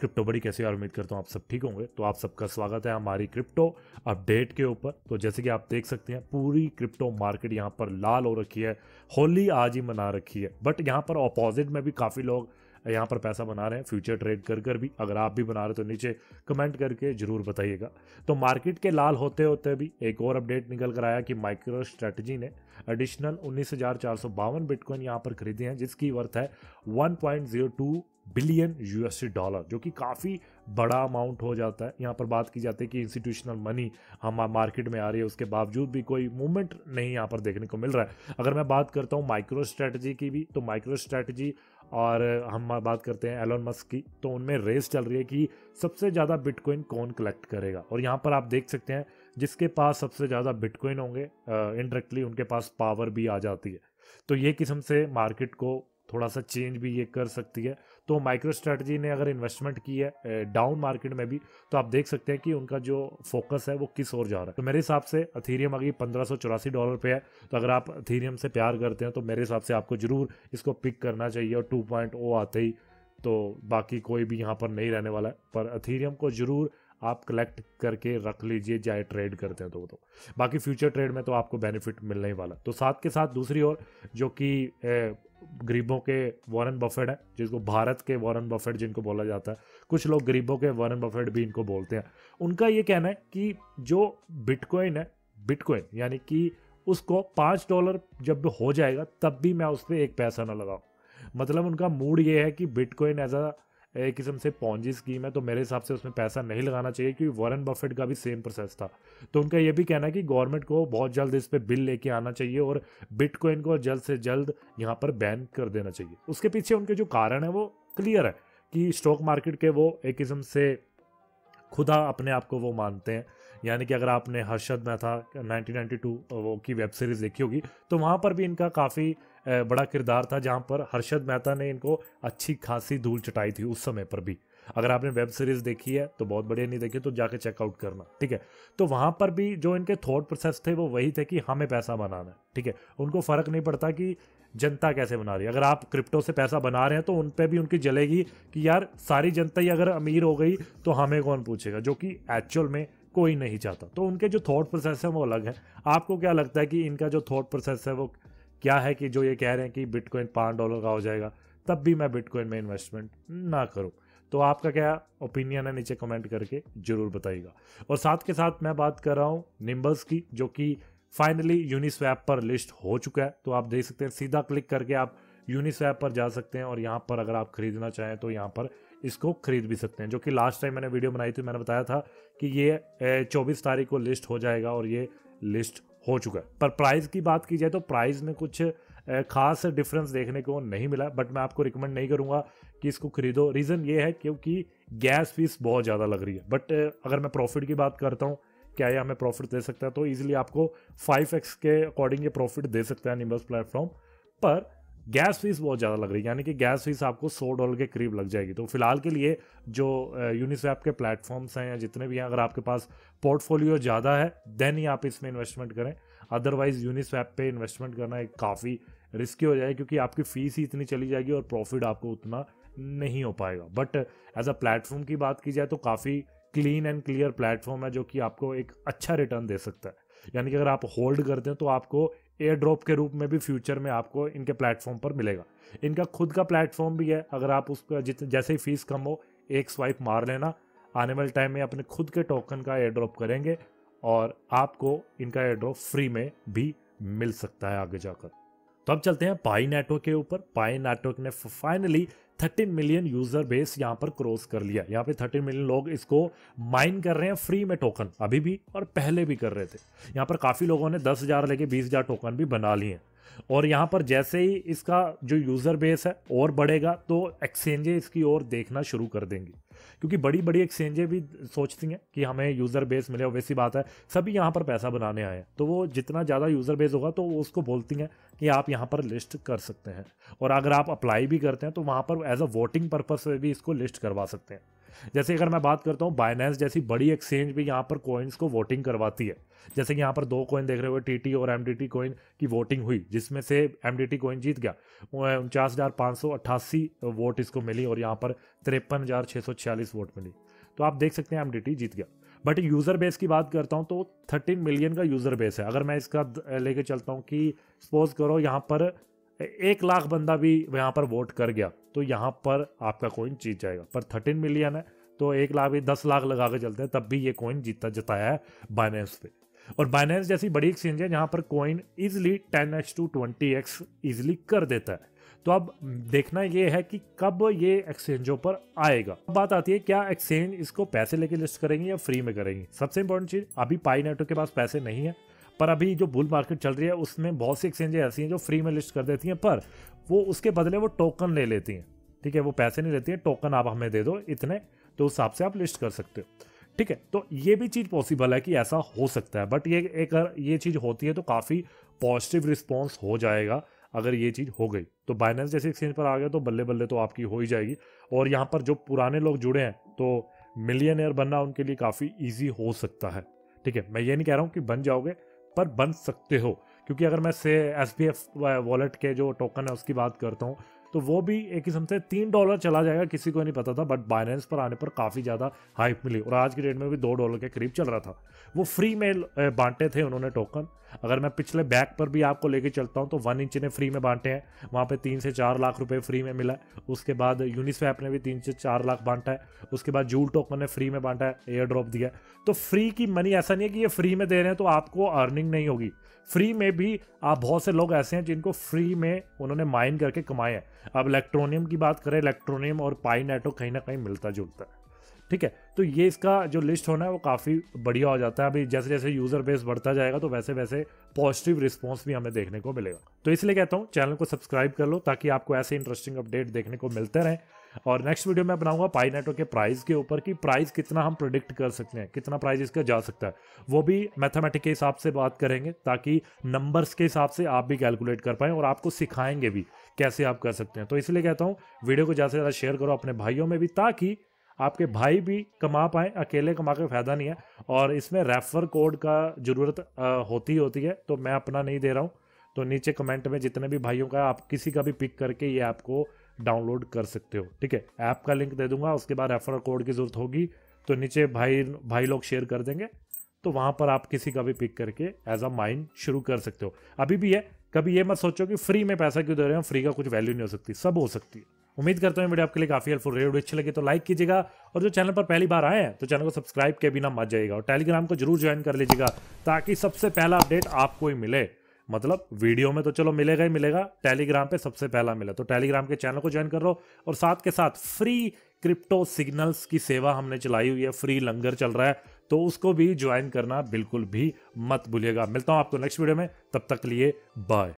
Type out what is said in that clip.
crypto बड़ी कैसे और उम्मीद करता हूँ आप सब ठीक होंगे तो आप सबका स्वागत है हमारी क्रिप्टो अपडेट के ऊपर तो जैसे कि आप देख सकते हैं पूरी क्रिप्टो मार्केट यहाँ पर लाल हो रखी है होली आज ही मना रखी है बट यहाँ पर अपोजिट में भी काफ़ी लोग यहाँ पर पैसा बना रहे हैं फ्यूचर ट्रेड कर कर भी अगर आप भी बना रहे हो तो नीचे कमेंट करके जरूर बताइएगा तो मार्केट के लाल होते होते भी एक और अपडेट निकल कर आया कि माइक्रो स्ट्रेटजी ने एडिशनल उन्नीस बिटकॉइन यहाँ पर खरीदे हैं जिसकी वर्थ है 1.02 बिलियन यूएसडी डॉलर जो कि काफ़ी बड़ा अमाउंट हो जाता है यहाँ पर बात की जाती है कि इंस्टीट्यूशनल मनी हम मार्केट में आ रही है उसके बावजूद भी कोई मूवमेंट नहीं यहाँ पर देखने को मिल रहा है अगर मैं बात करता हूँ माइक्रो स्ट्रेटजी की भी तो माइक्रो स्ट्रेटजी और हम बात करते हैं एलोन मस्क की तो उनमें रेस चल रही है कि सबसे ज़्यादा बिटकॉइन कौन कलेक्ट करेगा और यहाँ पर आप देख सकते हैं जिसके पास सबसे ज़्यादा बिटकॉइन होंगे इनडायरेक्टली उनके पास पावर भी आ जाती है तो ये किस्म से मार्केट को थोड़ा सा चेंज भी ये कर सकती है तो माइक्रो स्ट्रेटजी ने अगर इन्वेस्टमेंट की है डाउन मार्केट में भी तो आप देख सकते हैं कि उनका जो फोकस है वो किस ओर जा रहा है तो मेरे हिसाब से अथीरियम अभी पंद्रह डॉलर पे है तो अगर आप अथीरियम से प्यार करते हैं तो मेरे हिसाब से आपको जरूर इसको पिक करना चाहिए और टू oh आते ही तो बाकी कोई भी यहाँ पर नहीं रहने वाला है पर अथीरियम को जरूर आप कलेक्ट करके रख लीजिए चाहे ट्रेड करते हैं तो तो बाकी फ्यूचर ट्रेड में तो आपको बेनिफिट मिलने ही वाला तो साथ के साथ दूसरी ओर जो कि गरीबों के वॉरेन बफेट है जिसको भारत के वॉरेन बफेट जिनको बोला जाता है कुछ लोग गरीबों के वॉरेन बफेट भी इनको बोलते हैं उनका ये कहना है कि जो बिटकॉइन है बिटकॉइन यानी कि उसको पाँच डॉलर जब हो जाएगा तब भी मैं उस पर एक पैसा ना लगाऊँ मतलब उनका मूड ये है कि बिटकॉइन एज अ एक किस्म से पौजी स्कीम है तो मेरे हिसाब से उसमें पैसा नहीं लगाना चाहिए क्योंकि वॉरेन बफेट का भी सेम प्रोसेस था तो उनका यह भी कहना है कि गवर्नमेंट को बहुत जल्द इस पर बिल लेके आना चाहिए और बिटकॉइन को जल्द से जल्द यहाँ पर बैन कर देना चाहिए उसके पीछे उनके जो कारण है वो क्लियर है कि स्टॉक मार्केट के वो एक किस्म से खुदा अपने आप को वो मानते हैं यानी कि अगर आपने हर्षद मेहता 1992 वो की वेब सीरीज़ देखी होगी तो वहाँ पर भी इनका काफ़ी बड़ा किरदार था जहाँ पर हर्षद मेहता ने इनको अच्छी खासी धूल चटाई थी उस समय पर भी अगर आपने वेब सीरीज़ देखी है तो बहुत बढ़िया नहीं देखी तो जाके चेकआउट करना ठीक है तो वहाँ पर भी जो इनके थॉट प्रोसेस थे वो वही थे कि हमें पैसा बनाना है ठीक है उनको फ़र्क नहीं पड़ता कि जनता कैसे बना रही है अगर आप क्रिप्टो से पैसा बना रहे हैं तो उन पर भी उनकी जलेगी कि यार सारी जनता ही अगर अमीर हो गई तो हमें कौन पूछेगा जो कि एक्चुअल में कोई नहीं चाहता तो उनके जो थॉट प्रोसेस है वो अलग है आपको क्या लगता है कि इनका जो थॉट प्रोसेस है वो क्या है कि जो ये कह रहे हैं कि बिटकॉइन पाँच डॉलर का हो जाएगा तब भी मैं बिटकॉइन में इन्वेस्टमेंट ना करूँ तो आपका क्या ओपिनियन है नीचे कमेंट करके ज़रूर बताइएगा और साथ के साथ मैं बात कर रहा हूँ निम्बल्स की जो कि फाइनली यूनिस्वैप पर लिस्ट हो चुका है तो आप देख सकते हैं सीधा क्लिक करके आप यूनिस्वैप पर जा सकते हैं और यहाँ पर अगर आप खरीदना चाहें तो यहाँ पर इसको खरीद भी सकते हैं जो कि लास्ट टाइम मैंने वीडियो बनाई थी मैंने बताया था कि ये चौबीस तारीख को लिस्ट हो जाएगा और ये लिस्ट हो चुका है पर प्राइस की बात की जाए तो प्राइस में कुछ खास डिफरेंस देखने को नहीं मिला बट मैं आपको रिकमेंड नहीं करूँगा कि इसको खरीदो रीज़न ये है क्योंकि गैस फीस बहुत ज़्यादा लग रही है बट अगर मैं प्रॉफिट की बात करता हूँ क्या ये हमें प्रॉफिट दे सकता है तो ईजिली आपको फाइव एक्स के अकॉर्डिंग ये प्रॉफिट दे सकता है निम्बस प्लेटफॉर्म पर गैस फीस बहुत ज़्यादा लग रही है यानी कि गैस फीस आपको सौ डॉलर के करीब लग जाएगी तो फिलहाल के लिए जो यूनिसेफ के प्लेटफॉर्म्स हैं या जितने भी हैं अगर आपके पास पोर्टफोलियो ज़्यादा है देन ही आप इसमें इन्वेस्टमेंट करें अदरवाइज़ यूनिसेफ पे इन्वेस्टमेंट करना एक काफ़ी रिस्की हो जाएगा क्योंकि आपकी फ़ीस ही इतनी चली जाएगी और प्रॉफिट आपको उतना नहीं हो पाएगा बट एज अ प्लेटफॉर्म की बात की जाए तो काफ़ी क्लीन एंड क्लियर प्लेटफॉर्म है जो कि आपको एक अच्छा रिटर्न दे सकता है यानी कि अगर आप होल्ड करते हैं तो आपको एयर ड्रॉप के रूप में भी फ्यूचर में आपको इनके प्लेटफॉर्म पर मिलेगा इनका खुद का प्लेटफॉर्म भी है अगर आप उस जितने जैसे ही फीस कम हो एक स्वाइप मार लेना आने वाले टाइम में अपने खुद के टोकन का एयर ड्रॉप करेंगे और आपको इनका एयर ड्रॉप फ्री में भी मिल सकता है आगे जाकर तो अब चलते हैं पाई नेटवर्क के ऊपर पाई नेटवर्क ने फाइनली 13 मिलियन यूजर बेस यहाँ पर क्रॉस कर लिया यहाँ पे 13 मिलियन लोग इसको माइन कर रहे हैं फ्री में टोकन अभी भी और पहले भी कर रहे थे यहाँ पर काफ़ी लोगों ने 10,000 लेके 20,000 टोकन भी बना लिए हैं और यहाँ पर जैसे ही इसका जो यूज़र बेस है और बढ़ेगा तो एक्सचेंजे इसकी ओर देखना शुरू कर देंगी क्योंकि बड़ी बड़ी एक्सचेंजें भी सोचती हैं कि हमें यूज़र बेस मिले वैसी बात है सभी यहाँ पर पैसा बनाने आए हैं तो वो जितना ज़्यादा यूज़र बेस होगा तो वो उसको बोलती हैं कि आप यहाँ पर लिस्ट कर सकते हैं और अगर आप अप्लाई भी करते हैं तो वहाँ पर एज अ वोटिंग पर्पज़ से भी इसको लिस्ट करवा सकते हैं जैसे अगर मैं बात करता हूँ बाइनेंस जैसी बड़ी एक्सचेंज भी यहाँ पर कॉइन्स को वोटिंग करवाती है जैसे कि यहाँ पर दो कॉइन देख रहे हो टी और एम डी कॉइन की वोटिंग हुई जिसमें से एम डी कॉइन जीत गया उनचास हज़ार पाँच सौ अट्ठासी वोट इसको मिली और यहाँ पर तिरपन हज़ार छः सौ छियालीस वोट मिली तो आप देख सकते हैं एम जीत गया बट यूज़र बेस की बात करता हूँ तो 13 मिलियन का यूज़र बेस है अगर मैं इसका लेके चलता हूँ कि सपोज करो यहाँ पर एक लाख बंदा भी यहाँ पर वोट कर गया तो यहाँ पर आपका कोइन जीत जाएगा पर थर्टीन मिलियन है तो एक लाख भी दस लाख लगा के चलते हैं तब भी ये कोइन जीतता जताया है बाइनेंस पे और बाइनेंस जैसी बड़ी एक्सचेंज है जहाँ पर coin easily ten X to twenty X easily कर देता है तो अब देखना यह है कि कब ये एक्सचेंजों पर आएगा बात आती है क्या एक्सचेंज इसको पैसे लेके लिस्ट करेंगे या फ्री में करेंगे सबसे इंपॉर्टेंट चीज अभी पाई नेटवर्क के पास पैसे नहीं है पर अभी जो बुल मार्केट चल रही है उसमें बहुत सी एक्सचेंजें ऐसी हैं जो फ्री में लिस्ट कर देती हैं पर वो उसके बदले वो टोकन ले लेती हैं ठीक है वो पैसे नहीं लेती हैं टोकन आप हमें दे दो इतने तो उस हिसाब से आप लिस्ट कर सकते हो ठीक है तो ये भी चीज़ पॉसिबल है कि ऐसा हो सकता है बट ये एक ये चीज़ होती है तो काफ़ी पॉजिटिव रिस्पॉन्स हो जाएगा अगर ये चीज़ हो गई तो बाइनेंस जैसे एक्सचेंज पर आ गया तो बल्ले बल्ले तो आपकी हो ही जाएगी और यहाँ पर जो पुराने लोग जुड़े हैं तो मिलियनियर बनना उनके लिए काफ़ी ईजी हो सकता है ठीक है मैं ये नहीं कह रहा हूँ कि बन जाओगे पर बन सकते हो क्योंकि अगर मैं से एस बी एफ वॉलेट के जो टोकन है उसकी बात करता हूँ तो वो भी एक किस्म से तीन डॉलर चला जाएगा किसी को नहीं पता था बट बाइनेंस पर आने पर काफ़ी ज़्यादा हाइप मिली और आज की डेट में भी दो डॉलर के करीब चल रहा था वो फ्री में बांटे थे उन्होंने टोकन अगर मैं पिछले बैक पर भी आपको लेके चलता हूँ तो वन इंच ने फ्री में बांटे हैं वहाँ पे तीन से चार लाख रुपए फ्री में मिला है उसके बाद यूनिस्वैप ने भी तीन से चार लाख बांटा है उसके बाद जूल टोकन ने फ्री में बांटा है एयर ड्रॉप दिया तो फ्री की मनी ऐसा नहीं है कि ये फ्री में दे रहे हैं तो आपको अर्निंग नहीं होगी फ्री में भी आप बहुत से लोग ऐसे हैं जिनको फ्री में उन्होंने माइन करके कमाए हैं अब इलेक्ट्रोनियम की बात करें इलेक्ट्रोनियम और पाई नेटो कहीं ना कहीं मिलता जुलता है ठीक है तो ये इसका जो लिस्ट होना है वो काफ़ी बढ़िया हो जाता है अभी जैसे जैसे यूज़र बेस बढ़ता जाएगा तो वैसे वैसे पॉजिटिव रिस्पॉन्स भी हमें देखने को मिलेगा तो इसलिए कहता हूँ चैनल को सब्सक्राइब कर लो ताकि आपको ऐसे इंटरेस्टिंग अपडेट देखने को मिलते रहें और नेक्स्ट वीडियो में बनाऊंगा पाई नेटवर्क के प्राइस के ऊपर कि प्राइस कितना हम प्रोडिक्ट कर सकते हैं कितना प्राइस इसका जा सकता है वो भी मैथमेटिक के हिसाब से बात करेंगे ताकि नंबर्स के हिसाब से आप भी कैलकुलेट कर पाएँ और आपको सिखाएंगे भी कैसे आप कर सकते हैं तो इसलिए कहता हूँ वीडियो को ज़्यादा से ज़्यादा शेयर करो अपने भाइयों में भी ताकि आपके भाई भी कमा पाएँ अकेले कमा के फ़ायदा नहीं है और इसमें रेफर कोड का ज़रूरत होती होती है तो मैं अपना नहीं दे रहा हूँ तो नीचे कमेंट में जितने भी भाइयों का आप किसी का भी पिक करके ये ऐप को डाउनलोड कर सकते हो ठीक है ऐप का लिंक दे दूंगा उसके बाद रेफर कोड की ज़रूरत होगी तो नीचे भाई भाई लोग शेयर कर देंगे तो वहाँ पर आप किसी का भी पिक करके एज अ माइन शुरू कर सकते हो अभी भी है कभी ये मत सोचो कि फ्री में पैसा क्यों दे रहे हो फ्री का कुछ वैल्यू नहीं हो सकती सब हो सकती है उम्मीद करता हूँ वीडियो आपके लिए काफ़ी हेल्पफुल रेडियो अच्छी लगी तो लाइक कीजिएगा और जो चैनल पर पहली बार आए हैं तो चैनल को सब्सक्राइब के बिना मत जाइएगा और टेलीग्राम को जरूर ज्वाइन कर लीजिएगा ताकि सबसे पहला अपडेट आपको ही मिले मतलब वीडियो में तो चलो मिलेगा ही मिलेगा टेलीग्राम पे सबसे पहला मिला तो टेलीग्राम के चैनल को ज्वाइन कर लो और साथ के साथ फ्री क्रिप्टो सिग्नल्स की सेवा हमने चलाई हुई है फ्री लंगर चल रहा है तो उसको भी ज्वाइन करना बिल्कुल भी मत भूलिएगा मिलता हूँ आपको नेक्स्ट वीडियो में तब तक लिए बाय